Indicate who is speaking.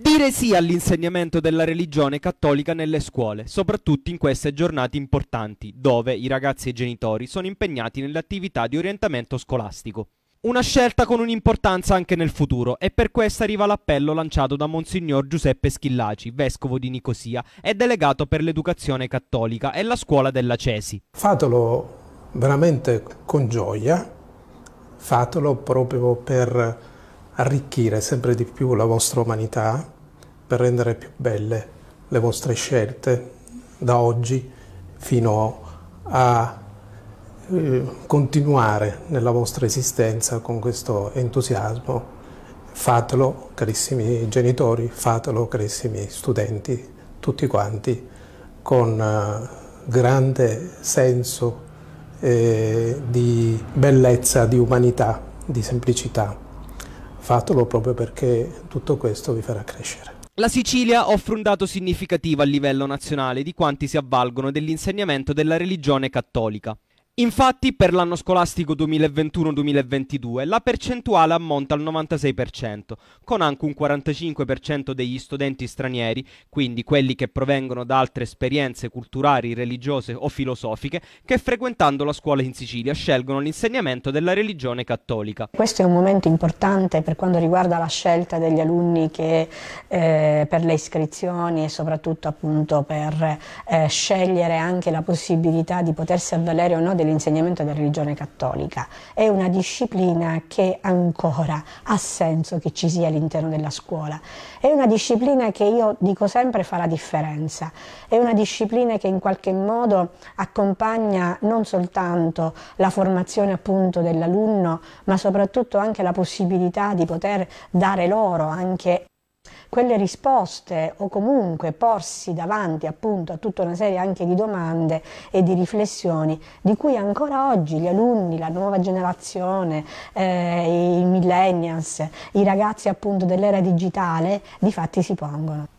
Speaker 1: Dire sì all'insegnamento della religione cattolica nelle scuole, soprattutto in queste giornate importanti, dove i ragazzi e i genitori sono impegnati nelle attività di orientamento scolastico. Una scelta con un'importanza anche nel futuro e per questo arriva l'appello lanciato da Monsignor Giuseppe Schillaci, vescovo di Nicosia e delegato per l'educazione cattolica e la scuola della Cesi.
Speaker 2: Fatelo veramente con gioia, fatelo proprio per arricchire sempre di più la vostra umanità per rendere più belle le vostre scelte da oggi fino a eh, continuare nella vostra esistenza con questo entusiasmo. Fatelo, carissimi genitori, fatelo, carissimi studenti, tutti quanti, con eh, grande senso eh, di bellezza, di umanità, di semplicità fatelo proprio perché tutto questo vi farà crescere.
Speaker 1: La Sicilia offre un dato significativo a livello nazionale di quanti si avvalgono dell'insegnamento della religione cattolica. Infatti per l'anno scolastico 2021-2022 la percentuale ammonta al 96%, con anche un 45% degli studenti stranieri, quindi quelli che provengono da altre esperienze culturali, religiose o filosofiche, che frequentando la scuola in Sicilia scelgono l'insegnamento della religione cattolica.
Speaker 3: Questo è un momento importante per quanto riguarda la scelta degli alunni che eh, per le iscrizioni e soprattutto appunto per eh, scegliere anche la possibilità di potersi avvalere o no delle dell'insegnamento della religione cattolica, è una disciplina che ancora ha senso che ci sia all'interno della scuola, è una disciplina che io dico sempre fa la differenza, è una disciplina che in qualche modo accompagna non soltanto la formazione appunto dell'alunno, ma soprattutto anche la possibilità di poter dare loro anche quelle risposte o comunque porsi davanti appunto a tutta una serie anche di domande e di riflessioni di cui ancora oggi gli alunni, la nuova generazione, eh, i millennials, i ragazzi appunto dell'era digitale di fatti si pongono.